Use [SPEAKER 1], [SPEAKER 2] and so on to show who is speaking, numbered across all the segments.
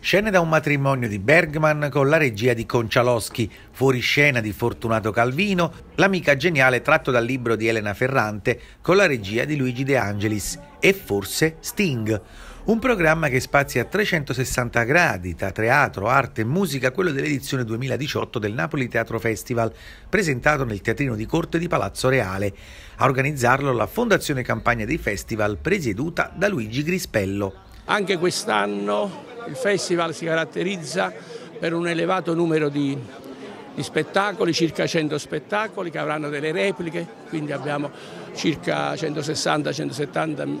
[SPEAKER 1] Scene da un matrimonio di Bergman con la regia di Concialoschi, fuori scena di Fortunato Calvino, l'amica geniale tratto dal libro di Elena Ferrante con la regia di Luigi De Angelis e forse Sting. Un programma che spazia a 360 gradi tra teatro, arte e musica, quello dell'edizione 2018 del Napoli Teatro Festival, presentato nel Teatrino di Corte di Palazzo Reale. A organizzarlo la Fondazione Campagna dei Festival, presieduta da Luigi Grispello.
[SPEAKER 2] Anche quest'anno il festival si caratterizza per un elevato numero di, di spettacoli, circa 100 spettacoli che avranno delle repliche, quindi abbiamo circa 160-170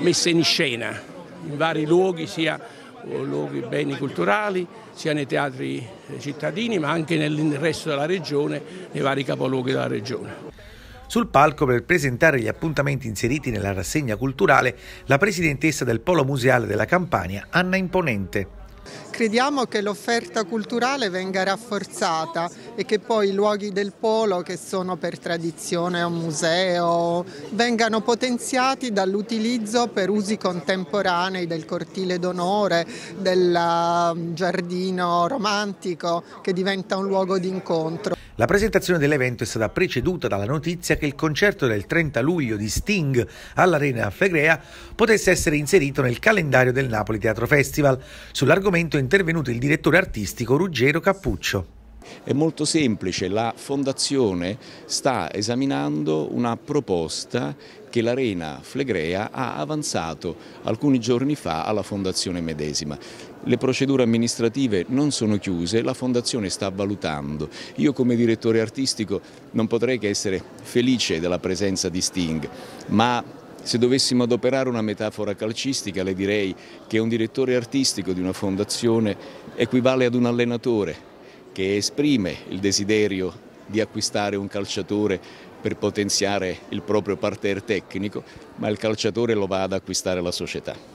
[SPEAKER 2] messe in scena in vari luoghi, sia eh, luoghi beni culturali, sia nei teatri eh, cittadini ma anche nel
[SPEAKER 1] resto della regione, nei vari capoluoghi della regione. Sul palco per presentare gli appuntamenti inseriti nella rassegna culturale la presidentessa del Polo Museale della Campania, Anna Imponente.
[SPEAKER 3] Crediamo che l'offerta culturale venga rafforzata e che poi i luoghi del polo, che sono per tradizione un museo, vengano potenziati dall'utilizzo per usi contemporanei del cortile d'onore, del eh, giardino romantico, che diventa un luogo di incontro.
[SPEAKER 1] La presentazione dell'evento è stata preceduta dalla notizia che il concerto del 30 luglio di Sting all'Arena Flegrea potesse essere inserito nel calendario del Napoli Teatro Festival. Sull'argomento è intervenuto il direttore artistico Ruggero Cappuccio. È molto
[SPEAKER 4] semplice, la Fondazione sta esaminando una proposta che l'Arena Flegrea ha avanzato alcuni giorni fa alla Fondazione medesima. Le procedure amministrative non sono chiuse, la Fondazione sta valutando. Io come direttore artistico non potrei che essere felice della presenza di Sting, ma se dovessimo adoperare una metafora calcistica le direi che un direttore artistico di una fondazione equivale ad un allenatore che esprime il desiderio di acquistare un calciatore per potenziare il proprio parterre tecnico, ma il calciatore lo va ad acquistare la società.